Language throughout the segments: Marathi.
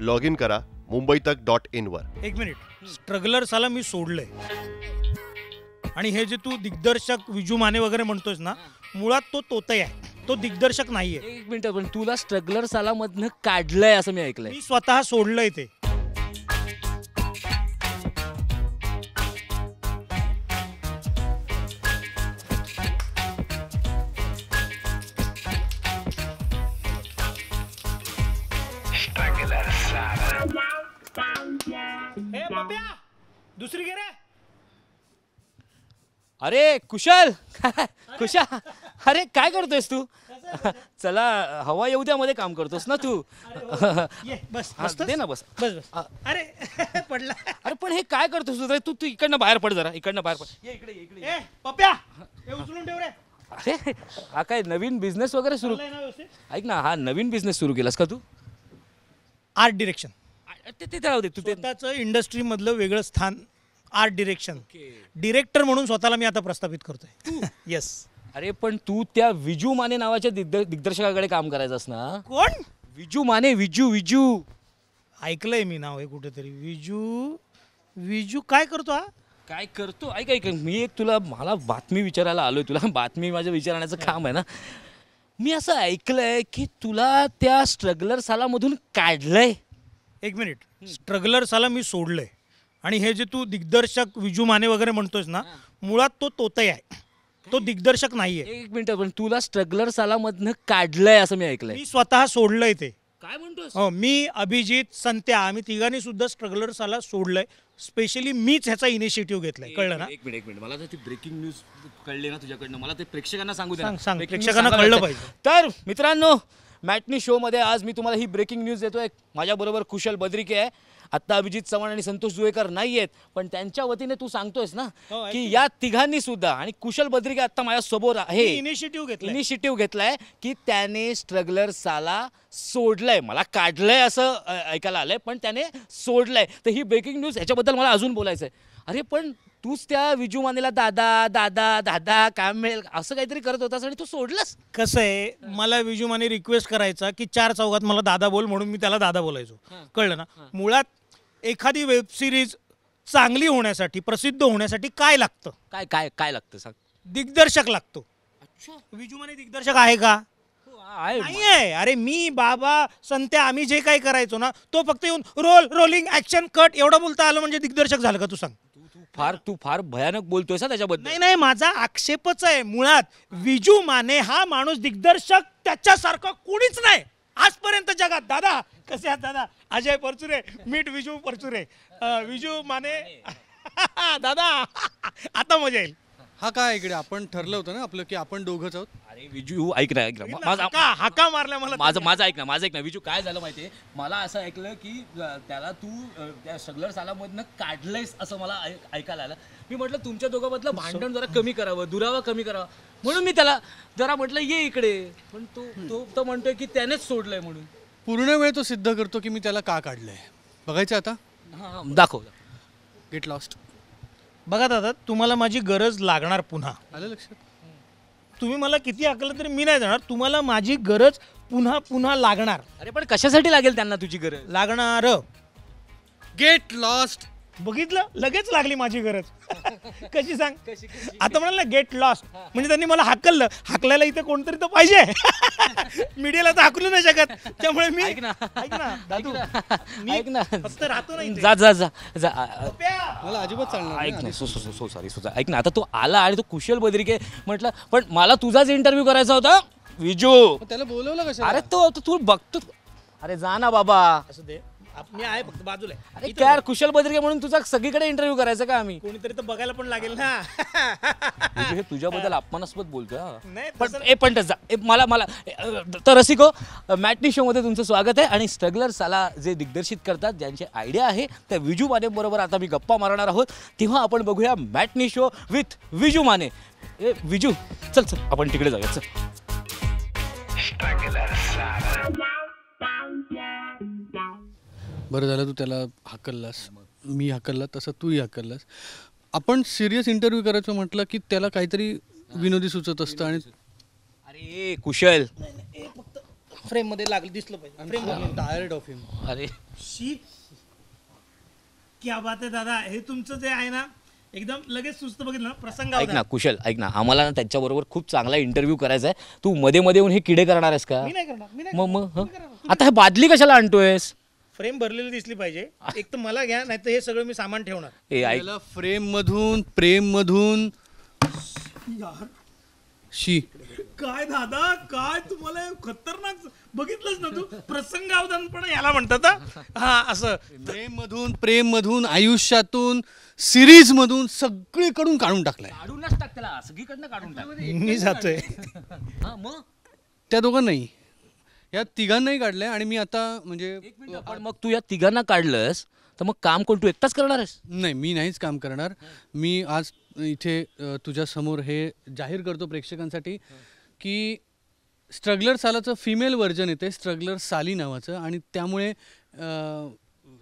लॉग इन करा मुंबई तक डॉट इन वर एक मिनिट साला मी सोडलंय आणि हे जे तू दिग्दर्शक विजू माने वगैरे म्हणतोस ना मुळात तो तोतय आहे तो दिग्दर्शक नाहीये एक मिनिट पण तुला स्ट्रगलर्स साला मधनं काढलंय असं मी ऐकलंय मी स्वतः सोडलंय ते दुसरी घे रे अरे कुशल कुशल अरे काय करतोयस तू चला हवा येऊ द्या मध्ये काम करतोस ना तू ये, बस दे ना बस बस बस अरे पडला अरे पण हे काय करतोस तू तू तू इकडनं बाहेर पड जरा इकडनं बाहेर पड ये इकडे इकडे उचलून ठेव रे अरे हा काय नवीन बिझनेस वगैरे सुरू ऐक ना हा नवीन बिझनेस सुरू केलास का तू आर्ट डिरेक्शन ते ते राहू दे तू ते इंडस्ट्रीमधलं वेगळं स्थान आर्ट डिरेक्शन डिरेक्टर म्हणून स्वतःला मी आता प्रस्थापित करतोय येस अरे पण तू त्या विजू माने नावाच्या दिग्दर्शकाकडे काम अस ना कोण विजू माने विजू विजू ऐकलंय मी नाव आहे कुठेतरी विजू विजू काय करतो हा काय करतो ऐक ऐक मी एक तुला मला बातमी विचारायला आलोय तुला बातमी माझ्या विचारण्याचं काम आहे ना मी असं ऐकलंय की तुला त्या स्ट्रगलर सालामधून काढलंय एक मिनिट स्ट्रगलर साला मी सोडलंय आणि हे जे तू दिग्दर्शक विजू माने वगैरे म्हणतोस ना मुळात तो तोतय आहे तो दिग्दर्शक नाहीये एक मिनिट पण तुला स्ट्रगलर सालामधनं काढलंय असं मी ऐकलंय मी स्वतः सोडलंय ते काय म्हणतोस हो मी अभिजित संत्या आम्ही तिघांनी सुद्धा स्ट्रगलर साला सोडलंय स्पेशली मीच ह्याचा इनिशिएटिव्ह घेतलाय कळलं ना एक मिनिट एक मिनिट मला ब्रेकिंग न्यूज कळली ना तुझ्याकडनं मला ते प्रेक्षकांना सांगू सांग सांग प्रेक्षकांना कळलं पाहिजे तर मित्रांनो मॅटनी मध्ये आज मी तुम्हाला ही ब्रेकिंग न्यूज देतोय माझ्याबरोबर कुशल बद्रिके आहे आत्ता अभिजित चव्हाण आणि संतोष जुळेकर नाही आहेत पण त्यांच्या वतीने तू सांगतोयस ना हो, की या तिघांनी सुद्धा आणि कुशल बद्रिके आत्ता माझ्या समोर आहे इनिशिएटिव्ह घेतला इनिशिएटिव्ह घेतलाय की त्याने साला सोडलंय मला काढलंय असं ऐकायला आलंय पण त्याने सोडलंय तर ही ब्रेकिंग न्यूज ह्याच्याबद्दल मला अजून बोलायचं आहे अरे पण तूच त्या विजू मानेला दादा दादा दादा काम मिळेल असं काहीतरी करत होतास आणि तू सोडलंस कसं आहे मला विजू माने रिक्वेस्ट करायचा की चार चौघात मला दादा बोल म्हणून मी त्याला दादा बोलायचो कळलं ना मुळात एखादी वेब सिरीज चांगली होण्यासाठी प्रसिद्ध होण्यासाठी काय लागतं काय काय काय लागतं सांग दिग्दर्शक लागतो विजू माने दिग्दर्शक आहे का हो, आहे अरे मी बाबा संत्या आम्ही जे काही करायचो ना तो फक्त येऊन रोल रोलिंग ऍक्शन कट एवढं बोलता आलं म्हणजे दिग्दर्शक झालं का तू सांग फार तू फार भयानक बोलतोय त्याच्याबद्दल नाही नाही माझा आक्षेपच आहे मुळात विजू माने हा माणूस दिग्दर्शक त्याच्यासारखा कोणीच नाही आजपर्यंत जगात दादा कसे आहात दादा अजय परचुरे मीठ विजू परचुरे विजू माने दादा आता मजा येईल हा काय इकडे आपण ठरलं होतं ना आपलं की आपण दोघंच आहोत अरे विजू हो, ऐक ना ऐक ना माझा हाका मला माझं माझं ऐक ना माझं ऐक ना विजू काय झालं माहितीये मला असं ऐकलं की त्याला तू त्या साला सालामधनं काढलंयस असं मला ऐकायला आलं मी म्हटलं तुमच्या दोघांमधलं भांडण जरा कमी करावं दुरावा कमी करावा म्हणून मी त्याला जरा म्हटलं ये इकडे पण तो तो म्हणतोय की त्यानेच सोडलंय म्हणून पूर्ण वेळ तो सिद्ध करतो की मी त्याला का काढलंय बघायचं आता हां दाखव गेट लॉस्ट बघा दादा तुम्हाला माझी गरज लागणार पुन्हा आलं लक्षात तुम्ही मला किती आकलं तरी मी नाही जाणार तुम्हाला माझी गरज पुन्हा पुन्हा लागणार अरे पण कशासाठी लागेल त्यांना तुझी गरज लागणार गेट लॉस्ट बघितलं लगेच लागली माझी गरज कशी सांग आता म्हणाल ना गेट लॉस्ट म्हणजे त्यांनी मला हाकललं हाकलायला इथे कोणतरी तर पाहिजे मीडियाला तर हाकलू नाही शकत त्यामुळे मी ऐक ना. ऐक ना दादू ऐक ना. राहतो जा जा जा मला अजिबात चालणार ऐक ना सो सो सो सॉरी ऐक ना आता तू आला आणि तू कुशल बदरीके म्हटलं पण मला तुझाच इंटरव्ह्यू करायचा होता विजू त्याला बोलवलं कसं अरे तो तू बघतो अरे जा ना बाबा असं दे मी आहे फक्त बाजूला अरे कुशल बदरगे म्हणून तुझा सगळीकडे इंटरव्ह्यू करायचा का आम्ही कोणीतरी तर बघायला पण लागेल ना हे तुझ्याबद्दल अपमानास्पद बोलतोय नाही पण ए पण तसा मला मला तर रसिको मॅटनी शोमध्ये तुमचं स्वागत आहे आणि स्ट्रगलर साला जे दिग्दर्शित करतात ज्यांचे आयडिया आहे त्या विजू मानेबरोबर आता मी गप्पा मारणार आहोत तेव्हा आपण बघूया matinee show with Viju Mane ए विजू चल चल आपण तिकडे जाऊया चल बरं झालं तू त्याला हाकललास हो, मी हाकलला तसं तूही हाकललास आपण सिरियस इंटरव्ह्यू करायचं म्हटलं की त्याला काहीतरी विनोदी सुचत असतं आणि अरे कुशल फ्रेम मध्ये लागलं दिसलं पाहिजे टायर्ड ऑफ हिम अरे क्या बात दादा हे तुमचं जे आहे ना एकदम लगेच बघितलं प्रसंग ऐक ना कुशल ऐक ना आम्हाला ना त्यांच्याबरोबर खूप चांगला इंटरव्ह्यू करायचा आहे तू मध्ये मध्ये येऊन हे किडे करणार आहेस का मी नाही करणार मग मग आता हे बादली कशाला आणतोयस फ्रेम भरलेली दिसली पाहिजे एक तर मला घ्या नाही तर हे सगळं मी सामान ठेवणार फ्रेम मधून प्रेम मधून शी काय दादा काय तुम्हाला खतरनाक बघितलंच ना तू प्रसंग अवधान पण याला म्हणतात हा? असं प्रेम मधून प्रेम मधून आयुष्यातून सिरीज मधून सगळीकडून काढून टाकलाय काढूनच टाक सगळीकडनं काढून टाक मी जातोय मग त्या दोघांनाही या तिघांनाही काढलंय आणि मी आता म्हणजे मग तू या तिघांना काढलंस तर मग काम कोण तू एकटाच करणार आहेस नाही मी नाहीच काम करणार मी आज इथे तुझ्या समोर हे जाहीर करतो प्रेक्षकांसाठी की स्ट्रगलर सालाचं फिमेल व्हर्जन येते स्ट्रगलर साली नावाचं आणि त्यामुळे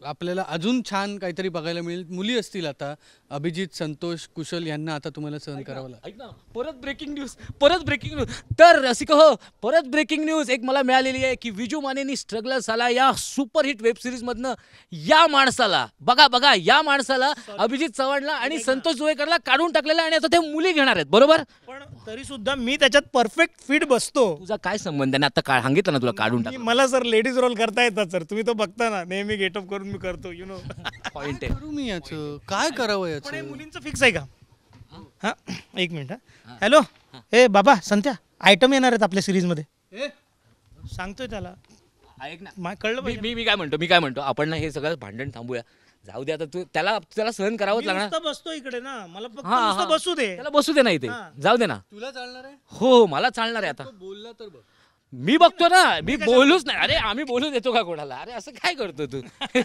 आपल्याला अजून छान काहीतरी बघायला मिळेल मुली असतील आता अभिजित संतोष कुशल यांना आता तुम्हाला सहन करावं लागेल परत ब्रेकिंग न्यूज परत ब्रेकिंग न्यूज तर रसिक हो परत ब्रेकिंग न्यूज एक मला मिळालेली आहे की विजू मानेनी स्ट्रगल झाला या सुपरहिट वेब सिरीज मधनं या माणसाला बघा बघा या माणसाला अभिजित चव्हाणला आणि संतोष जुवेकरला काढून टाकलेला आणि आता ते मुली घेणार आहेत बरोबर पण तरी सुद्धा मी त्याच्यात परफेक्ट फिट बसतो तुझा काय संबंध आहे ना आता का सांगितलं ना तुला काढून टाक मला सर लेडीज रोल करता येतात सर तुम्ही तो बघता ना नेहमी गेटअप करून मी करतो यु नो पॉइंट करू मी याचं काय करावं याच मुलींचं फिक्स आहे का हा एक मिनिट हा हॅलो ए बाबा संत्या आयटम येणार आहेत आपल्या मध्ये सांगतोय त्याला ऐक ना मा- कळलं मी मी- काय म्हणतो मी काय म्हणतो आपण ना हे सगळं भांडण थांबूया जाऊ दे आता तू त्याला त्याला सहन करावं लागणार नुसतं बसतो इकडे ना मला फक्त नुसतं बसू दे त्याला बसू दे ना इथे जाऊ दे ना तुला चालणार आहे हो हो मला चालणार आहे आता बोलला तर बघ मी बघतो ना मी बोलूच नाही अरे आम्ही बोलू देतो का कोणाला अरे असं काय करतो तू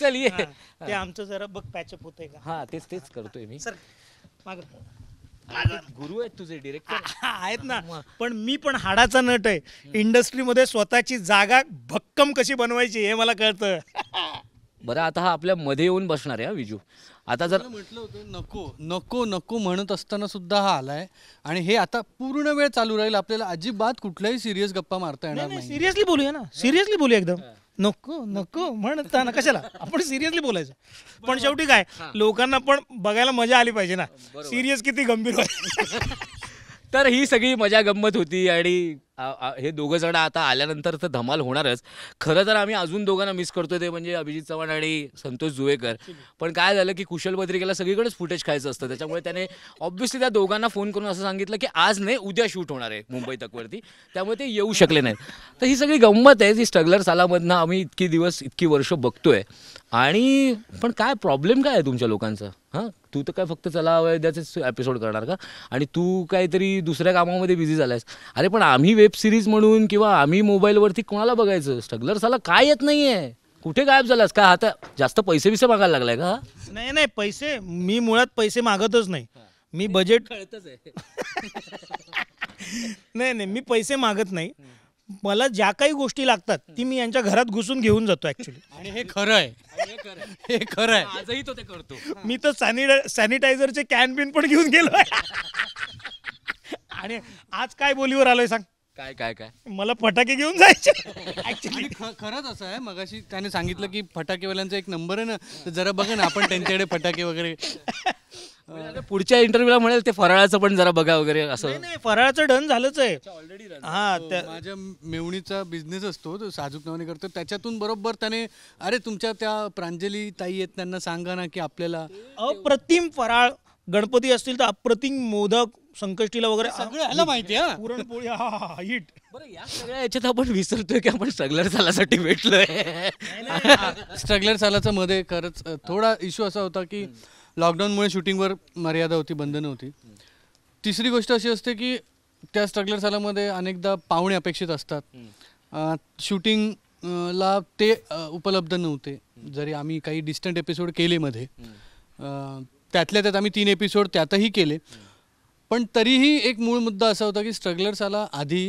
चल ये आमचं जरा बघ पॅचअप होतंय का हा तेच तेच करतोय मी सर गुरु आहेत तुझे डिरेक्टर आहेत ना पण मी पण हाडाचा नट आहे इंडस्ट्रीमध्ये स्वतःची जागा भक्कम कशी बनवायची हे मला कळतं बरं आता हा आपल्या मध्ये येऊन बसणार आहे विजू आता जर म्हटलं होतं नको नको नको म्हणत असताना सुद्धा हा आलाय आणि हे आता पूर्ण वेळ चालू राहील आपल्याला अजिबात कुठल्याही सिरियस गप्पा मारता येणार नाही सिरियसली बोलूया ना सिरियसली बोलूया एकदम नको नको ना कशाला आपण सिरियसली बोलायचं पण शेवटी काय लोकांना पण बघायला मजा आली पाहिजे ना सिरियस किती गंभीर तर ही सगळी मजा गंमत होती आणि हे दोघं जण आता आल्यानंतर तर धमाल होणारच खरं तर आम्ही अजून दोघांना मिस करतो ते म्हणजे अभिजित चव्हाण आणि संतोष जुवेकर पण काय झालं की कुशल बद्रिकेला सगळीकडेच फुटेज खायचं असतं त्याच्यामुळे त्याने ऑब्व्हियसली त्या दोघांना फोन करून असं सांगितलं की आज नाही उद्या शूट होणार आहे मुंबई तकवरती त्यामुळे ते येऊ शकले नाहीत तर ही सगळी गंमत आहे ती स्ट्रगलर सालामधनं आम्ही इतकी दिवस इतकी वर्ष बघतोय आणि पण काय प्रॉब्लेम काय आहे तुमच्या लोकांचा हां तू तर काय फक्त चला एपिसोड करणार का आणि तू काहीतरी दुसऱ्या कामामध्ये बिझी झालायस अरे पण आम्ही वेब वेब सिरीज म्हणून किंवा आम्ही मोबाईलवरती कोणाला बघायचं स्ट्रगलर साला काय येत नाहीये कुठे गायब झालास का आता जास्त पैसे बिसे मागायला लागलाय का नाही नाही पैसे मी मुळात पैसे मागतच नाही मी बजेट आहे नाही नाही मी पैसे मागत नाही मला ज्या काही गोष्टी लागतात ती मी यांच्या घरात घुसून घेऊन जातो ऍक्च्युली आणि हे खरं आहे हे खरं आहे आजही तो ते करतो मी तर सॅनिटायझरचे कॅन बिन पण घेऊन गेलो आणि आज काय बोलीवर आलोय सांग काय काय काय मला फटाके घेऊन जायचे खरंच असं आहे मगाशी त्याने सांगितलं की फटाकेवाल्यांचा एक नंबर आहे ना जरा बघा ना आपण त्यांच्याकडे फटाके वगैरे आता पुढच्या इंटरव्ह्यूला म्हणेल ते फराळाचं पण जरा बघा वगैरे असं नाही फराळाचं डन झालंच आहे हा त्या माझ्या मेवणीचा बिझनेस असतो तो साजूक नवाने करतो त्याच्यातून बरोबर त्याने अरे तुमच्या त्या प्रांजली ताई आहेत त्यांना सांगा ना की आपल्याला अप्रतिम फराळ गणपती असतील तर अप्रतिम मोदक संकष्टीला वगैरे माहिती आहे पुरणपोळी हा, हिट या याच्यात आपण विसरतोय की आपण स्ट्रगलर सालासाठी भेटलोय स्ट्रगलर सालाचा मध्ये खरंच थोडा इश्यू असा होता की लॉकडाऊनमुळे शूटिंगवर मर्यादा होती बंधनं होती तिसरी गोष्ट अशी असते की त्या स्ट्रगलर सालामध्ये अनेकदा पाहुणे अपेक्षित असतात शूटिंग ला ते उपलब्ध नव्हते जरी आम्ही काही डिस्टंट एपिसोड केले मध्ये त्यातल्या त्यात आम्ही तीन एपिसोड त्यातही केले पण तरीही एक मूळ मुद्दा असा होता की आला आधी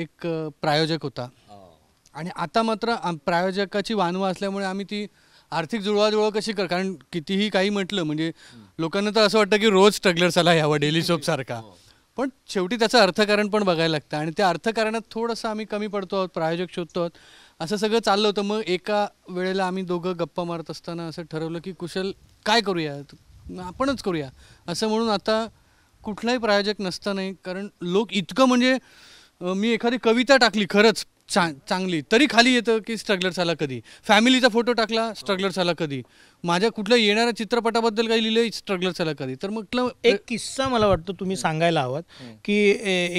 एक प्रायोजक होता हो. आणि आता मात्र प्रायोजकाची वानवा असल्यामुळे आम्ही ती आर्थिक जुळवाजुळव कशी कर कारण कितीही काही म्हटलं म्हणजे लोकांना तर असं वाटतं की रोज आला यावा डेली सारखा हो. पण शेवटी त्याचं अर्थकारण पण बघायला लागतं आणि त्या अर्थकारणात थोडंसं आम्ही कमी पडतो आहोत प्रायोजक शोधतो आहोत असं सगळं चाललं होतं मग एका वेळेला आम्ही दोघं गप्पा मारत असताना असं ठरवलं की कुशल काय करूया आपणच करूया असं म्हणून आता कुठलाही प्रायोजक नाही कारण लोक इतकं म्हणजे मी एखादी कविता टाकली खरंच चा चांगली तरी खाली येतं की स्ट्रगलर्स आला कधी फॅमिलीचा फोटो टाकला स्ट्रगलर्स आला कधी माझ्या कुठल्या येणाऱ्या चित्रपटाबद्दल काही लिहिलं स्ट्रगलर्स आला कधी तर म्हटलं एक किस्सा मला वाटतं तुम्ही सांगायला हवात की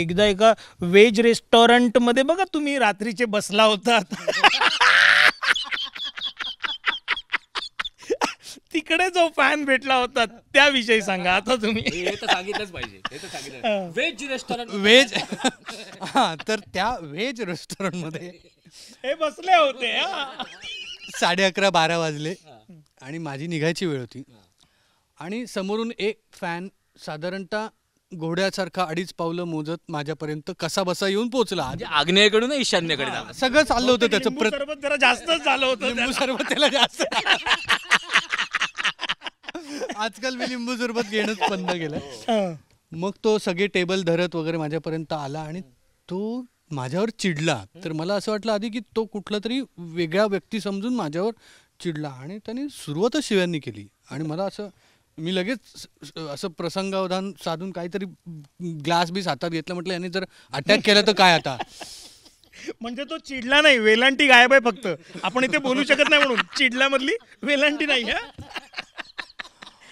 एकदा एका वेज रेस्टॉरंटमध्ये बघा तुम्ही रात्रीचे बसला होता तिकडे जो फॅन भेटला होता त्याविषयी सांगा आता तुम्ही सांगितलंच पाहिजे व्हेज रेस्टॉरंट व्हेज हा तर त्या व्हेज मध्ये हे बसले होते साडे अकरा बारा वाजले आणि माझी निघायची वेळ होती आणि समोरून एक फॅन साधारणतः घोड्यासारखा अडीच पावलं मोजत माझ्यापर्यंत कसा बसा येऊन पोहोचला आग्नेकडून म्हणजे आग्नेयकडून ईशान्येकडे सगळं चाललं होतं त्याचं जरा जास्तच झालं होतं सर्व त्याला जास्त आजकाल मी लिंबू सरबत घेणंच बंद केलं मग तो सगळे टेबल धरत वगैरे माझ्यापर्यंत आला आणि तो माझ्यावर चिडला तर मला असं वाटलं आधी की तो कुठला तरी वेगळा व्यक्ती समजून माझ्यावर चिडला आणि त्याने सुरुवातच शिव्यांनी केली आणि मला असं मी लगेच असं प्रसंगावधान साधून काहीतरी ग्लास बीस हातात घेतलं म्हटलं याने जर अटॅक केलं तर काय आता म्हणजे तो चिडला नाही वेलांटी गायब आहे फक्त आपण इथे बोलू शकत नाही म्हणून चिडल्यामधली वेलांटी नाही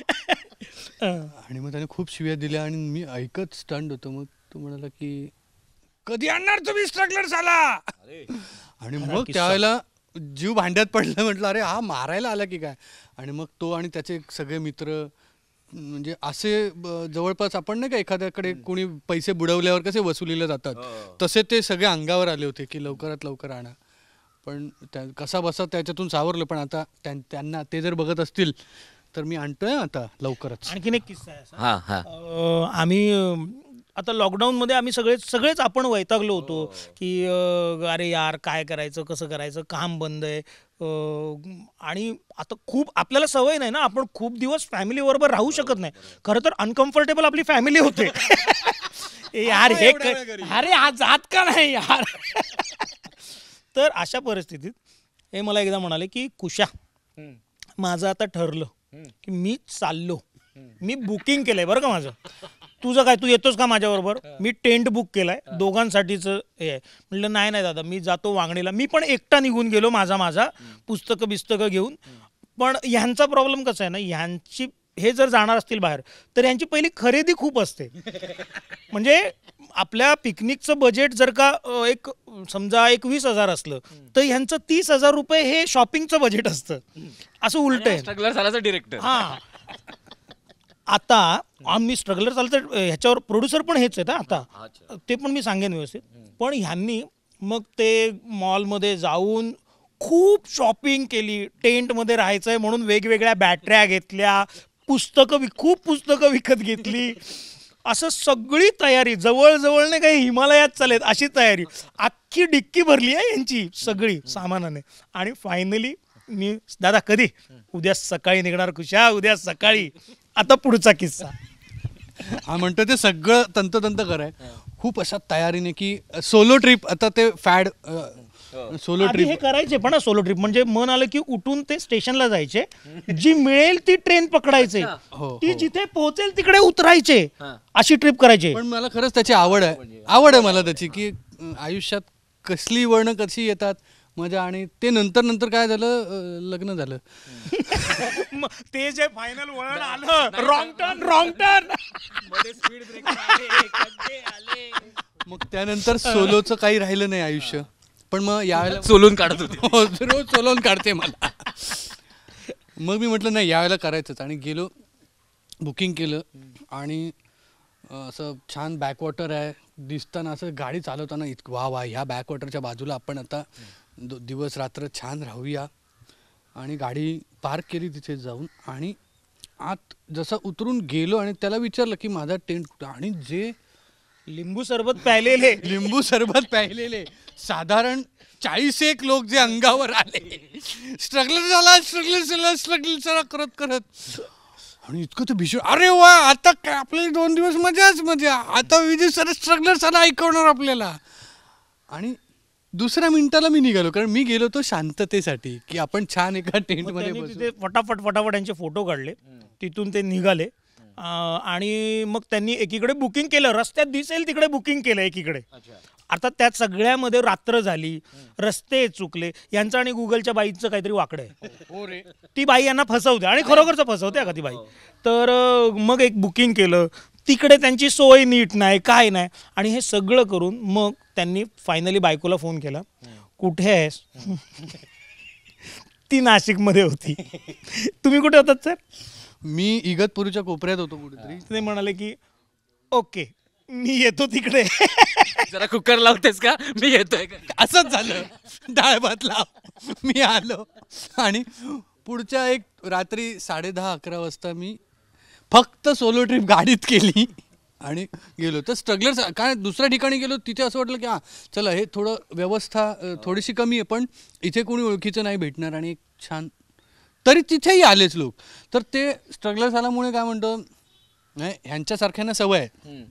आणि मग त्याने खूप शिव्या दिल्या आणि मी ऐकत स्टंड होतो मग तो म्हणाला की कधी आणणार तुम्ही स्ट्रगलर झाला आणि मग त्यावेळेला जीव भांड्यात पडला म्हटलं अरे हा मारायला आला की काय आणि मग तो आणि त्याचे सगळे मित्र म्हणजे असे जवळपास आपण नाही का एखाद्याकडे कोणी पैसे बुडवल्यावर कसे वसुलीला जातात हो. तसे ते सगळे अंगावर आले होते की लवकरात लवकर आणा पण त्या कसा बसा त्याच्यातून सावरलं पण आता त्यांना ते जर बघत असतील तर मी आणतोय आता लवकरच आणखीन एक किस्सा आहे हा हा आम्ही आता लॉकडाऊनमध्ये आम्ही सगळे सगळेच आपण वैतागलो होतो हो. की अरे यार काय करायचं कसं करायचं काम बंद आहे आणि आता खूप आपल्याला सवय नाही ना आपण खूप दिवस फॅमिली बरोबर राहू शकत नाही खरं तर अनकम्फर्टेबल आपली फॅमिली होते ए यार हे अरे हा जात का नाही यार तर अशा परिस्थितीत हे मला एकदा म्हणाले की कुशा माझं आता ठरलं की मी चाललो मी बुकिंग केलंय बरं का माझं तुझं काय तू येतोस का माझ्याबरोबर मी टेंट बुक केलाय दोघांसाठीच हे आहे म्हटलं नाही नाही दादा मी जातो वांगणीला मी पण एकटा निघून गेलो माझा माझा पुस्तकं बिस्तकं घेऊन पण ह्यांचा प्रॉब्लेम कसा आहे ना ह्यांची हे जर जाणार असतील बाहेर तर यांची पहिली खरेदी खूप असते म्हणजे आपल्या पिकनिकचं बजेट जर का एक समजा एक वीस हजार असलं तर ह्यांचं तीस हजार रुपये हे शॉपिंगचं बजेट असतं असं उलट आहे आता आम्ही स्ट्रगलर चालतं ह्याच्यावर प्रोड्युसर पण हेच आहेत आता ते पण मी सांगेन व्यवस्थित पण ह्यांनी मग ते मॉलमध्ये जाऊन खूप शॉपिंग केली टेंटमध्ये राहायचंय म्हणून वेगवेगळ्या बॅटऱ्या घेतल्या पुस्तकं खूप पुस्तकं विकत घेतली असं सगळी तयारी जवळजवळ नाही काही हिमालयात चालेल अशी तयारी अख्खी डिक्की भरली आहे यांची सगळी सामानाने आणि फायनली मी दादा कधी उद्या सकाळी निघणार खुशा उद्या सकाळी आता पुढचा किस्सा हा म्हणतो ते सगळं तंततंत खरं खूप अशा तयारीने की सोलो ट्रिप आता ते फॅड सोलो हो. ट्रिप हे करायचे पण सोलो ट्रिप म्हणजे मन आलं की उठून ते स्टेशनला जायचे जी मिळेल ती ट्रेन पकडायचे हो, ती हो. जिथे पोहोचेल तिकडे उतरायचे अशी ट्रिप करायची पण मला खरंच त्याची आवड आहे आवड आहे मला त्याची की आयुष्यात कसली वळणं कशी येतात मजा आणि ते नंतर नंतर काय झालं लग्न झालं ते जे फायनल वळण आलं रॉंग टर्न रॉंग टर्न मग त्यानंतर सोलोचं काही राहिलं नाही आयुष्य पण मग यावेळेला चोलून काढत होते हो, रोज चोलून काढते मला मग मी म्हटलं नाही यावेळेला करायचंच आणि गेलो बुकिंग केलं आणि असं छान बॅकवॉटर आहे दिसताना असं गाडी चालवताना इतकं वा वा ह्या बॅकवॉटरच्या बाजूला आपण आता दिवस रात्र छान राहूया आणि गाडी पार्क केली तिथे जाऊन आणि आत जसं उतरून गेलो आणि त्याला विचारलं की माझा टेंट कुठं आणि जे लिंबू सरबत प्यायलेले लिंबू सरबत प्यायलेले साधारण चाळीस एक लोक जे अंगावर आले स्ट्रगल झाला स्ट्रगल झाला स्ट्रगल झाला करत करत आणि इतकं तर भीषण अरे वा आता काय आपल्याला दोन दिवस मजाच मजा आता विजय सर स्ट्रगलर सर ऐकवणार आपल्याला आणि दुसऱ्या मिनिटाला मी निघालो कारण मी गेलो तो शांततेसाठी की आपण छान एका टेंटमध्ये फटाफट फटाफट यांचे फोटो काढले तिथून ते निघाले आणि मग त्यांनी एकीकडे बुकिंग केलं रस्त्यात दिसेल तिकडे बुकिंग केलं एकीकडे आता त्या सगळ्यामध्ये रात्र झाली रस्ते चुकले यांचं आणि गुगलच्या बाईचं काहीतरी वाकडं आहे हो, हो ती बाई यांना फसवते आणि खरोखरच फसवते का ती बाई हो. तर मग एक बुकिंग केलं तिकडे त्यांची सोय नीट नाही काय नाही आणि हे सगळं करून मग त्यांनी फायनली बायकोला फोन केला कुठे आहेस ती नाशिकमध्ये होती तुम्ही कुठे होतात सर मी इगतपुरीच्या कोपऱ्यात होतो कुठेतरी ते म्हणाले की ओके मी येतो तिकडे जरा कुकर लावतेस का मी येतोय असंच झालं डाळ भात लाव मी आलो आणि पुढच्या एक रात्री साडेदहा अकरा वाजता मी फक्त सोलो ट्रिप गाडीत केली आणि गेलो तर स्ट्रगलर काय दुसऱ्या ठिकाणी गेलो तिथे असं वाटलं की हां चला हे थोडं व्यवस्था थोडीशी कमी आहे पण इथे कोणी ओळखीचं नाही भेटणार आणि एक छान तरी तिथेही आलेच लोक तर ते स्ट्रगलर्स झाल्यामुळे काय म्हणतो नाही ह्यांच्यासारख्यांना सवय आहे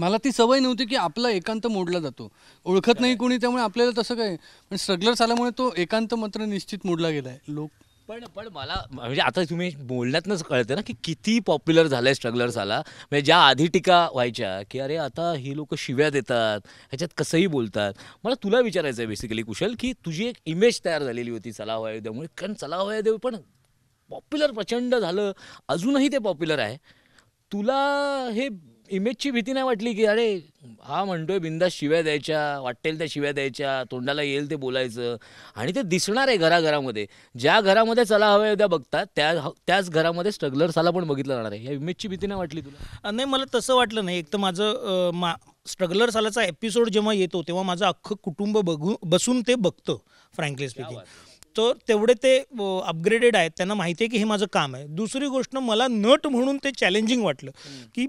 मला ती सवय नव्हती की आपला एकांत मोडला जातो ओळखत नाही कोणी त्यामुळे आपल्याला तसं काय पण स्ट्रगलर झाल्यामुळे तो एकांत मात्र निश्चित मोडला गेला आहे लोक पण पण मला म्हणजे आता तुम्ही बोलण्यातनंच कळते ना की किती पॉप्युलर झालाय स्ट्रगलर झाला म्हणजे ज्या आधी टीका व्हायच्या की अरे आता ही लोक शिव्या देतात ह्याच्यात कसंही बोलतात मला तुला विचारायचं आहे बेसिकली कुशल की तुझी एक इमेज तयार झालेली होती चला वायुदेवमुळे कारण चला वायुदेव पण पॉप्युलर प्रचंड झालं अजूनही ते पॉप्युलर आहे तुला हे इमेजची भीती नाही वाटली की अरे हा म्हणतोय बिंदा शिव्या द्यायच्या वाटेल त्या शिव्या द्यायच्या तोंडाला येईल ते बोलायचं आणि ते दिसणार आहे घराघरामध्ये ज्या घरामध्ये चला हवे उद्या बघतात त्या त्याच घरामध्ये स्ट्रगलर्सला पण बघितलं जाणार आहे या इमेजची भीती नाही वाटली तुला नाही मला तसं वाटलं नाही एक तर माझं मा स्ट्रगलर सालाचा एपिसोड जेव्हा येतो तेव्हा माझं अख्खं कुटुंब बघू बसून ते बघतं फ्रँकली स्पीकिंग तर तेवढे ते अपग्रेडेड आहेत त्यांना माहिती आहे की हे माझं काम आहे दुसरी गोष्ट मला नट म्हणून ते चॅलेंजिंग वाटलं की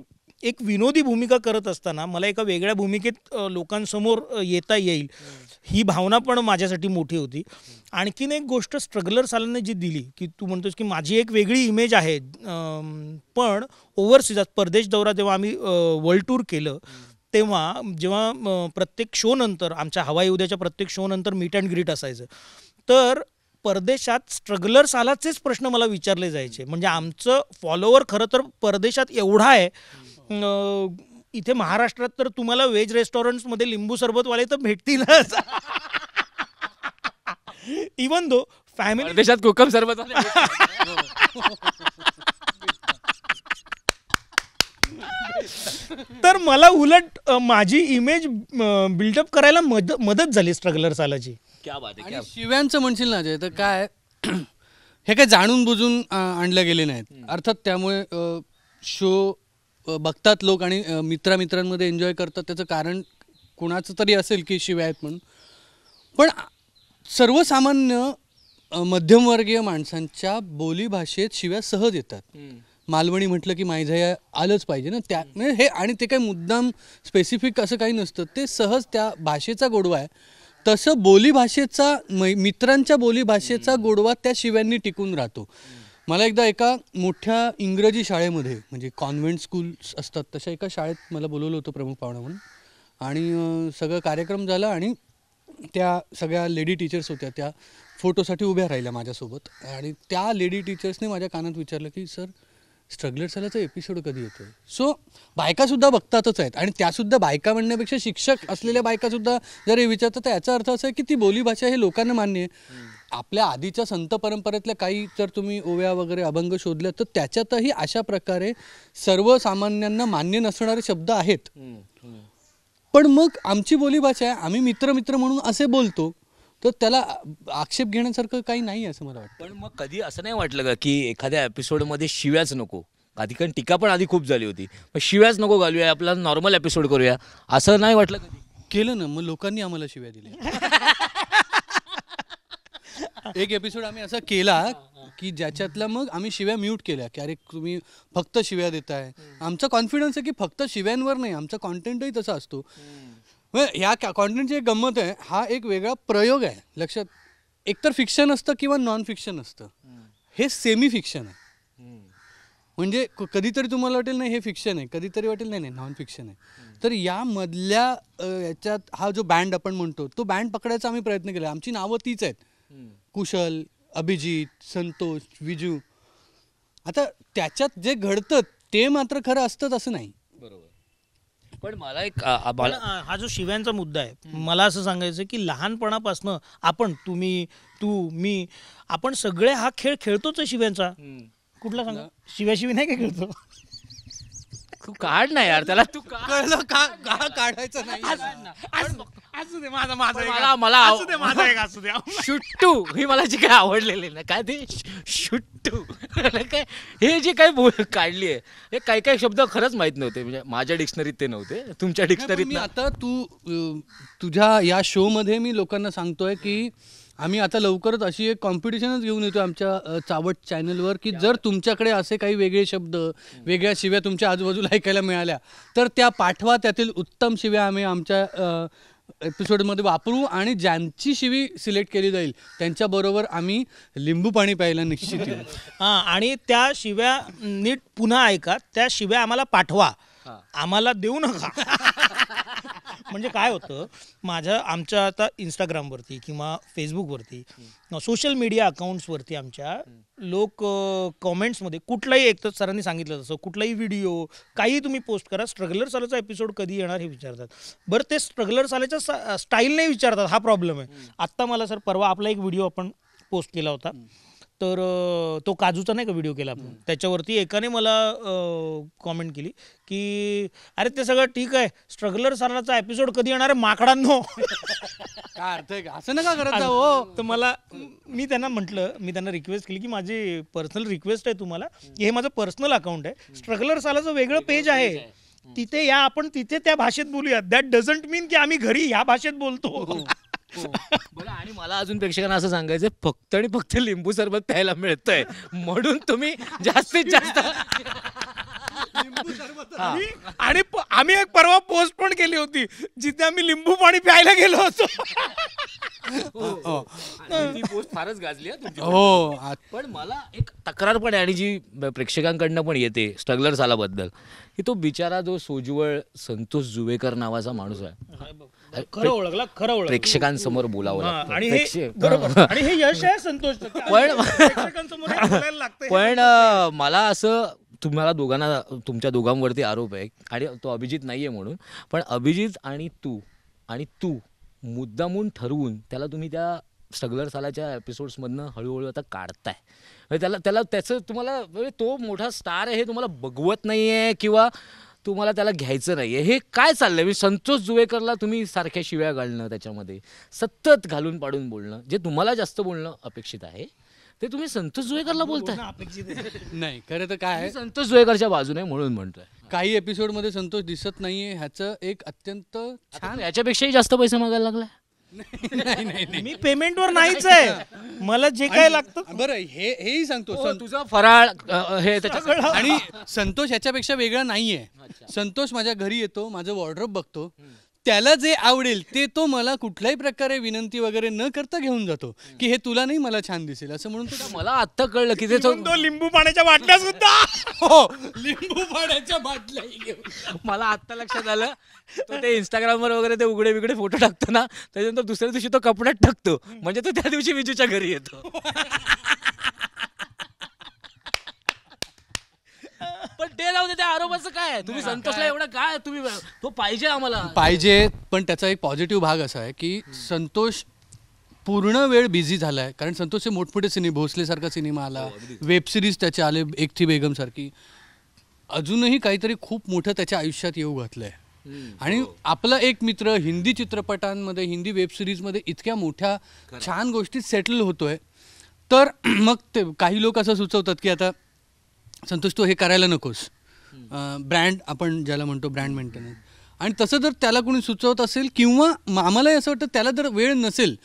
एक विनोदी भूमिका करत असताना मला एका वेगळ्या भूमिकेत लोकांसमोर येता येईल ही भावना पण माझ्यासाठी मोठी होती आणखीन एक गोष्ट स्ट्रगलर सालांनी जी दिली की तू म्हणतोस की माझी एक वेगळी इमेज आहे पण ओव्हरसीज परदेश दौरा जेव्हा आम्ही वर्ल्ड टूर केलं तेव्हा जेव्हा प्रत्येक शो नंतर आमच्या हवाई उद्याच्या प्रत्येक शो नंतर मीट अँड ग्रीट असायचं तर परदेशात स्ट्रगलर्स आलाचेच प्रश्न मला विचारले जायचे म्हणजे आमचं फॉलोवर खरं तर परदेशात एवढा आहे इथे महाराष्ट्रात तर तुम्हाला व्हेज रेस्टॉरंट्समध्ये लिंबू सरबतवाले तर भेटतीलच इवन दो फॅमिली देशात कोकम सरबत तर मला उलट माझी इमेज बिल्डअप करायला मदत मदत झाली स्ट्रगलर्स सालाची क्या बात आहे शिव्यांचं म्हणशील ना जे तर काय हे काय जाणून बुजून आणले गेले नाहीत अर्थात त्यामुळे शो बघतात लोक आणि मित्रामित्रांमध्ये एन्जॉय करतात त्याचं कारण कुणाचं तरी असेल की शिव्या आहेत म्हणून पण सर्वसामान्य मध्यमवर्गीय माणसांच्या बोलीभाषेत शिव्या सहज येतात मालवणी म्हटलं की माझ्या आलंच पाहिजे ना त्या म्हणजे हे आणि ते काही मुद्दाम स्पेसिफिक असं काही नसतं ते सहज त्या भाषेचा गोडवा आहे तसं बोलीभाषेचा मित्रांच्या बोलीभाषेचा गोडवा त्या शिव्यांनी टिकून राहतो मला एकदा एका मोठ्या इंग्रजी शाळेमध्ये म्हणजे कॉन्व्हेंट स्कूल्स असतात तशा एका शाळेत मला बोलवलं होतं प्रमुख पाहुणा म्हणून आणि सगळं कार्यक्रम झाला आणि त्या सगळ्या लेडी टीचर्स होत्या त्या फोटोसाठी उभ्या राहिल्या माझ्यासोबत आणि त्या लेडी टीचर्सने माझ्या कानात विचारलं की सर झाल्याचा एपिसोड कधी येतो सो बायका सुद्धा बघतातच आहेत आणि त्यासुद्धा बायका म्हणण्यापेक्षा शिक्षक असलेल्या बायका सुद्धा जर हे विचारतात तर याचा अर्थ असा आहे की ती बोलीभाषा हे लोकांना मान्य आहे आपल्या आधीच्या संत परंपरेतल्या काही जर तुम्ही ओव्या वगैरे अभंग शोधल्या तर त्याच्यातही अशा प्रकारे सर्वसामान्यांना मान्य नसणारे शब्द आहेत पण मग आमची बोलीभाषा आहे आम्ही मित्र मित्र म्हणून असे बोलतो तर त्याला आक्षेप घेण्यासारखं काही नाही असं मला वाटतं पण मग कधी असं नाही वाटलं का की एखाद्या एपिसोडमध्ये शिव्याच नको आधी कारण टीका पण आधी खूप झाली होती मग शिव्याच नको घालूया आपला नॉर्मल एपिसोड करूया असं नाही वाटलं कधी केलं ना मग लोकांनी आम्हाला शिव्या दिल्या एक एपिसोड आम्ही असा केला की ज्याच्यातल्या मग आम्ही शिव्या म्यूट केल्या की अरे तुम्ही फक्त शिव्या देताय आमचा कॉन्फिडन्स आहे की फक्त शिव्यांवर नाही आमचा कॉन्टेंटही तसा असतो म्हणजे ह्या या कॉन्टेंटची एक गंमत आहे हा एक वेगळा प्रयोग आहे लक्षात एकतर फिक्शन असतं किंवा नॉन फिक्शन असतं हे सेमी फिक्शन आहे म्हणजे कधीतरी तुम्हाला वाटेल नाही हे फिक्शन आहे कधीतरी वाटेल नाही नाही नॉन फिक्शन आहे तर यामधल्या याच्यात हा जो बँड आपण म्हणतो तो बँड पकडायचा आम्ही प्रयत्न केला आमची नावं तीच आहेत कुशल अभिजित संतोष विजू आता त्याच्यात जे घडतं ते मात्र खरं असतंच असं नाही पण मला एक हा जो शिव्यांचा मुद्दा आहे मला असं सांगायचं की लहानपणापासून आपण तुम्ही तू मी आपण सगळे हा खेळ खेळतोच शिव्यांचा कुठला सांगा शिव्याशिवी नाही का खेळतो तू काढ ना यार त्याला तू का काढायचं नाही दे, माझा माझा मला- दे माझा एक शुट्टू ही मला जी काय आवडलेली ना काय ते शुट्टू काय हे जे काही बोल काढली आहे हे काही काही शब्द खरंच माहित नव्हते म्हणजे माझ्या डिक्शनरीत ते नव्हते तुमच्या डिक्शनरीत आता तू तुझ्या या शो मध्ये मी लोकांना सांगतोय की आम्ही आता लवकरच अशी एक कॉम्पिटिशनच घेऊन येतो आमच्या चावट चॅनलवर की जर तुमच्याकडे असे काही वेगळे शब्द वेगळ्या शिव्या तुमच्या आजूबाजूला ऐकायला मिळाल्या तर त्या पाठवा त्यातील उत्तम शिव्या आम्ही आमच्या एपिसोडमध्ये वापरू आणि ज्यांची शिवी सिलेक्ट केली जाईल त्यांच्याबरोबर आम्ही लिंबू पाणी प्यायला निश्चित हां आणि त्या शिव्या नीट पुन्हा ऐका त्या शिव्या आम्हाला पाठवा आम्हाला देऊ नका म्हणजे काय होतं माझ्या आमच्या आता इंस्टाग्रामवरती किंवा फेसबुकवरती सोशल मीडिया अकाउंट्सवरती आमच्या लोक कॉमेंट्समध्ये कुठलाही एक तर सरांनी सांगितलं जसं कुठलाही व्हिडिओ काही तुम्ही पोस्ट करा स्ट्रगलर सालाचा एपिसोड कधी येणार हे विचारतात बरं ते स्ट्रगलर सालाच्या स्टाईलने विचारतात हा प्रॉब्लेम आहे आत्ता मला सर परवा आपला एक व्हिडिओ आपण पोस्ट केला होता तर तो काजूचा नाही का व्हिडिओ केला आपण त्याच्यावरती एकाने मला कॉमेंट केली की अरे ते सगळं ठीक आहे स्ट्रगलर सालाचा एपिसोड कधी येणार आहे माकडांनो काय अर्थ आहे का असं नका करत हो तर मला मी त्यांना म्हटलं मी त्यांना रिक्वेस्ट केली की माझी पर्सनल रिक्वेस्ट आहे तुम्हाला हे माझं पर्सनल अकाउंट आहे स्ट्रगलर सालाचं वेगळं पेज आहे तिथे या आपण तिथे त्या भाषेत बोलूया दॅट डझंट मीन की आम्ही घरी ह्या भाषेत बोलतो हो. हो. आणि मला अजून प्रेक्षकांना असं सांगायचं फक्त आणि फक्त लिंबू सरबत प्यायला मिळतंय म्हणून तुम्ही जास्तीत जास्त आणि आम्ही एक परवा पोस्ट पण केली होती जिथे आम्ही लिंबू पाणी प्यायला गेलो होतो हो, हो. पोस्ट फारच गाजली हो पण मला एक तक्रार पण आहे आणि जी प्रेक्षकांकडनं पण येते स्ट्रगलर बद्दल की तो बिचारा जो सोज्वळ संतोष जुवेकर नावाचा माणूस आहे खरं ओळखला खरं ओळख प्रेक्षकांसमोर बोलावं आणि हे आणि यश आहे संतोष पण- पण मला असं तुम्हाला दोघांना तुमच्या दोघांवरती आरोप आहे आणि तो अभिजित नाही आहे म्हणून पण अभिजित आणि तू आणि तू मुद्दामून ठरवून त्याला तुम्ही त्या स्ट्रगलर सालाच्या एपिसोड्समधनं हळूहळू आता काढताय म्हणजे त्याला त्याला त्याचं तुम्हाला म्हणजे तो मोठा स्टार आहे हे तुम्हाला बघवत नाही आहे किंवा तुम्हाला त्याला घ्यायचं नाही आहे हे काय चाललं मी संतोष जुवेकरला तुम्ही सारख्या शिव्या घालणं त्याच्यामध्ये सतत घालून पाडून बोलणं जे तुम्हाला जास्त बोलणं अपेक्षित आहे ते तुम्ही संतोष जुळेकरला बोलताय नाही खरं तर काय आहे संतोष जुळेकरच्या बाजूने म्हणून म्हणतोय काही एपिसोड मध्ये संतोष दिसत नाहीये ह्याचं एक अत्यंत छान याच्यापेक्षाही जास्त पैसे मागायला लागलाय नाही नाही मी पेमेंटवर नाहीच आहे मला जे काय लागतं बरं हे हेही सांगतो हो, तुझा फराळ हे आणि संतोष याच्यापेक्षा वेगळा नाहीये संतोष माझ्या घरी येतो माझं वॉर्डरब बघतो त्याला जे आवडेल ते तो मला कुठल्याही प्रकारे विनंती वगैरे न करता घेऊन जातो की हे तुला नाही मला छान दिसेल असं म्हणून मला आत्ता कळलं की ते तो लिंबू पाण्याच्या बाटल्या सुद्धा हो लिंबू पाण्याच्या बाटल्या मला आत्ता लक्षात आलं ते इंस्टाग्रामवर वगैरे ते उघडे बिघडे फोटो टाकतो ना त्याच्यानंतर दुसऱ्या दिवशी तो कपड्यात टाकतो म्हणजे तो त्या दिवशी विजूच्या घरी येतो ते जाऊ त्या आरोपाचं काय तुम्ही संतोषला एवढं काय तुम्ही तो पाहिजे आम्हाला पाहिजे पण त्याचा एक पॉझिटिव्ह भाग असा आहे की संतोष पूर्ण वेळ बिझी झालाय कारण संतोषचे मोठमोठे भोसले सारखा सिनेमा आला हो, वेब सिरीज त्याचे आले एक एकथी बेगम सारखी अजूनही काहीतरी खूप मोठं त्याच्या आयुष्यात येऊ घातलंय आणि हो. आपला एक मित्र हिंदी चित्रपटांमध्ये हिंदी वेब सिरीजमध्ये इतक्या मोठ्या छान गोष्टी सेटल होतोय तर मग ते काही लोक असं सुचवतात की आता संतोष तू हे करायला नकोस ब्रँड आपण ज्याला म्हणतो ब्रँड मेंटेनन्स आणि तसं जर त्याला कोणी सुचवत असेल किंवा आम्हालाही असं वाटतं त्याला जर वेळ नसेल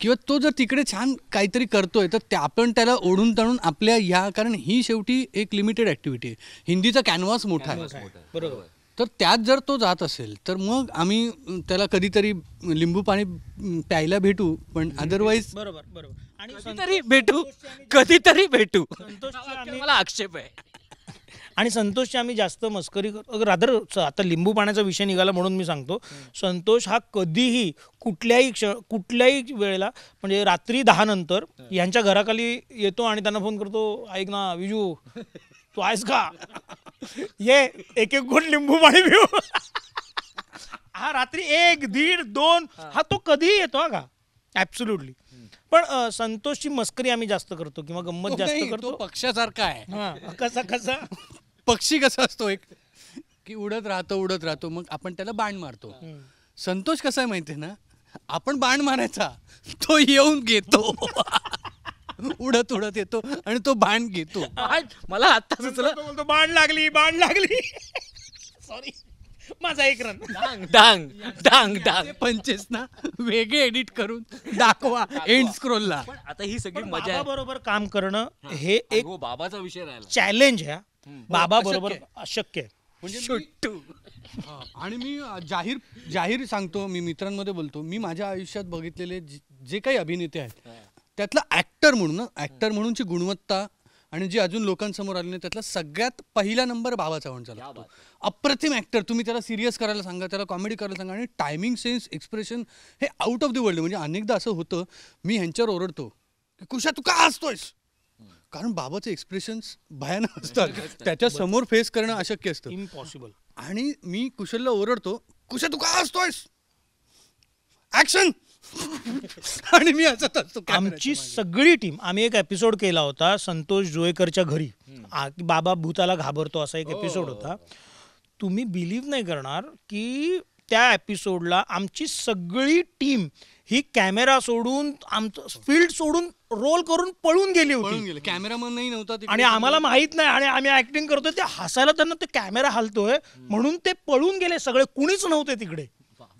किंवा तो जर तिकडे छान काहीतरी करतोय तर त्या आपण त्याला ओढून ताणून आपल्या या कारण ही शेवटी एक लिमिटेड ॲक्टिव्हिटी आहे हिंदीचा कॅनव्हास मोठा आहे बरोबर तर त्यात जर तो जात असेल तर मग आम्ही त्याला कधीतरी लिंबू पाणी प्यायला भेटू पण अदरवाईज बरोबर बरोबर आणि भेटू कधीतरी भेटू मला आक्षेप आहे आणि संतोषची आम्ही जास्त मस्करी करतो रादर आता लिंबू पाण्याचा विषय निघाला म्हणून मी सांगतो संतोष हा कधीही कुठल्याही क्ष कुठल्याही वेळेला म्हणजे रात्री दहा नंतर यांच्या घराखाली येतो आणि त्यांना फोन करतो ऐक ना विजू तू आहेस का ये एक एक गोड लिंबू पाणी पिऊ हा रात्री एक दीड दोन हा तो कधीही येतो का ऍब्सुल्युटली पण संतोषची मस्करी आम्ही जास्त करतो किंवा गंमत जास्त करतो पक्षासारखा आहे कसा कसा पक्षी कसा असतो एक की उडत राहतो उडत राहतो मग आपण त्याला बाण मारतो संतोष कसा आहे माहितीये ना आपण बाण मारायचा तो येऊन घेतो उडत उडत येतो आणि तो बाण घेतो मला आता बोलतो बाण लागली बाण लागली सॉरी माझा एक रन डांग डांग डांग डांग पंचेस ना वेगळे एडिट करून दाखवा एंड स्क्रोलला आता ही सगळी मजा बरोबर काम करणं हे एक हो, बाबाचा विषय चॅलेंज आहे बाबा बरोबर अशक्य म्हणजे आणि मी जाहीर जाहीर सांगतो मी मित्रांमध्ये बोलतो मी माझ्या आयुष्यात बघितलेले जे काही अभिनेते आहेत त्यातला ऍक्टर म्हणून ना ऍक्टर म्हणूनची गुणवत्ता आणि जी अजून लोकांसमोर आली नाही त्यातला सगळ्यात पहिला नंबर बाबा चव्हाणचा लागतो अप्रतिम ऍक्टर तुम्ही त्याला सिरियस करायला सांगा त्याला कॉमेडी करायला सांगा आणि टायमिंग सेन्स एक्सप्रेशन हे आउट ऑफ द वर्ल्ड म्हणजे अनेकदा असं होतं मी ह्यांच्यावर ओरडतो कुशा तू का हसतोयस कारण बाबाचे एक्सप्रेशन्स भयानक असतात त्याच्या समोर फेस करणं अशक्य असतं इम्पॉसिबल आणि मी कुशलला ओरडतो कुशल तू का असतोयस ऍक्शन आणि मी असत आमची सगळी टीम आम्ही एक एपिसोड केला होता संतोष जोळेकरच्या घरी बाबा भूताला घाबरतो असा एक एपिसोड हो. होता तुम्ही बिलीव्ह नाही करणार की त्या एपिसोडला आमची सगळी टीम ही कॅमेरा सोडून आमचं फील्ड सोडून रोल करून पळून गेली होती नाही नव्हता आणि आम्हाला माहित नाही आणि आम्ही ऍक्टिंग करतोय ते हसायला त्यांना ते कॅमेरा हलतोय म्हणून ते पळून गेले सगळे कुणीच नव्हते तिकडे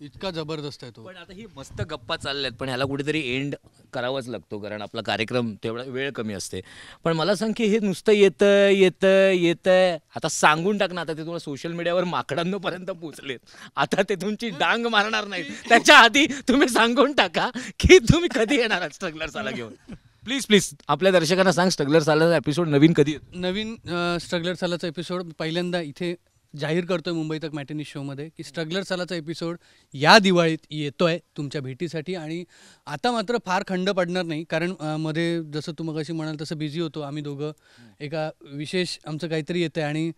इतका जबरदस्त आहे तो पण आता ही मस्त गप्पा चालल्यात पण ह्याला कुठेतरी एंड करावाच लागतो कारण आपला कार्यक्रम तेवढा वेळ कमी असते पण मला सांग की हे नुसतं येतं येतं येतं आता सांगून टाक ना आता ते तुम्हाला सोशल मीडियावर माकडांपर्यंत पोचलेत आता ते तुमची डांग मारणार नाही त्याच्या आधी तुम्ही सांगून टाका की तुम्ही कधी येणार स्ट्रगलर साला घेऊन प्लीज प्लीज आपल्या दर्शकांना सांग स्ट्रगलर सालाचा एपिसोड नवीन कधी नवीन स्ट्रगलर सालाचा एपिसोड पहिल्यांदा इथे जाहीर करतोय मुंबई तक मॅटेनी शोमध्ये की स्ट्रगलर सालाचा एपिसोड या दिवाळीत येतोय तुमच्या भेटीसाठी आणि आता मात्र फार खंड पडणार नाही कारण मध्ये जसं तू मग म्हणाल तसं बिझी होतो आम्ही दोघं एका विशेष आमचं काहीतरी येतं आणि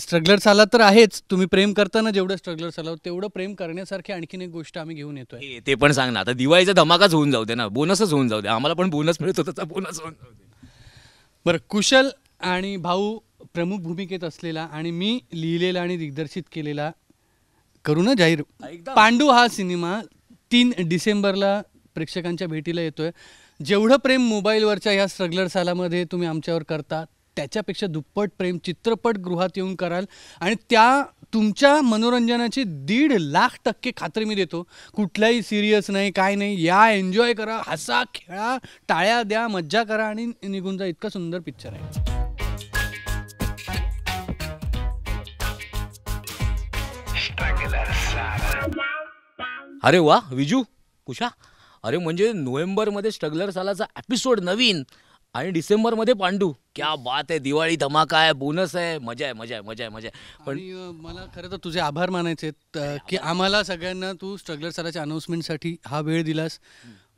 स्ट्रगलर साला तर आहेच तुम्ही प्रेम करताना जेवढं स्ट्रगलर साला तेवढं प्रेम करण्यासारखी आणखीन एक गोष्ट आम्ही घेऊन येतोय ते पण सांग ना आता दिवाळीचा धमाकाच होऊन जाऊ दे ना बोनसच होऊन जाऊ दे आम्हाला पण बोनस मिळतो त्याचा बोनस होऊन जाऊ दे बरं कुशल आणि भाऊ प्रमुख भूमिकेत असलेला आणि मी लिहिलेला आणि दिग्दर्शित केलेला करून जाहीर पांडू हा सिनेमा तीन डिसेंबरला प्रेक्षकांच्या भेटीला येतोय जेवढं प्रेम मोबाईलवरच्या ह्या स्ट्रगलर सालामध्ये तुम्ही आमच्यावर करता त्याच्यापेक्षा दुप्पट प्रेम चित्रपटगृहात येऊन कराल आणि त्या तुमच्या मनोरंजनाची दीड लाख टक्के खात्री मी देतो कुठलाही सिरियस नाही काय नाही या एन्जॉय करा हसा खेळा टाळ्या द्या मज्जा करा आणि निघून जा इतका सुंदर पिक्चर आहे अरे वा विजू कुशा अरे म्हणजे नोव्हेंबरमध्ये स्ट्रगलर सालाचा एपिसोड नवीन आणि डिसेंबरमध्ये पांडू क्या बात आहे दिवाळी धमाका आहे बोनस आहे मजा आहे मजा आहे मजा आहे मजा आहे पण मला खरं तर तुझे आभार मानायचे आहेत, की आम्हाला सगळ्यांना तू स्ट्रगलर सालाच्या अनाऊन्समेंटसाठी हा वेळ दिलास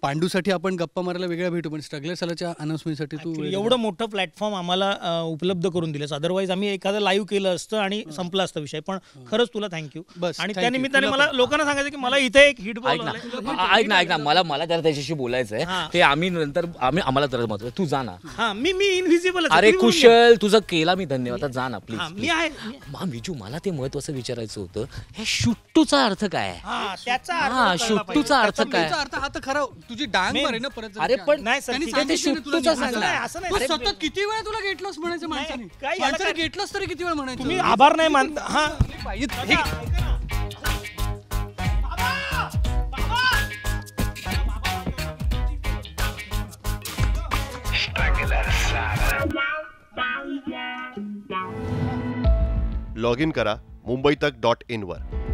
पांडूसाठी आपण गप्पा मारायला वेगळ्या भेटू पण स्ट्रगलर्सलाच्या अनाउन्समेंटसाठी तू एवढं मोठं प्लॅटफॉर्म आम्हाला उपलब्ध करून दिलं अदरवाईज आम्ही एखादं लाईव्ह केलं असतं आणि संपलं असतं विषय पण खरंच तुला थँक्यू बस आणि त्या निमित्ताने मला लोकांना सांगायचं की मला इथे एक हिट ऐक ना ऐक ना ऐक ना मला मला जरा त्याच्याशी बोलायचं आहे ते आम्ही नंतर आम्ही आम्हाला तर मत तू जा ना मी मी इनव्हिजिबल अरे कुशल तुझं केला मी धन्यवाद जा ना प्लीज मी आहे मिजू मला ते महत्वाचं विचारायचं होतं हे शुट्टूचा अर्थ काय त्याचा शुट्टूचा अर्थ काय अर्थ हा तर खरा तुझी डांग मारे ना परत अरे पण नाही सर, ठीक आहे, ते असं नाही, अरे, सतत किती वेळा तुला घेतलंस म्हणायचं माणसाने काय याला माणसाने तरी किती वेळा म्हणायचं तुम्ही आभार नाही मानता हा पाहिजे हे- लॉग इन करा मुंबई तक डॉट इन वर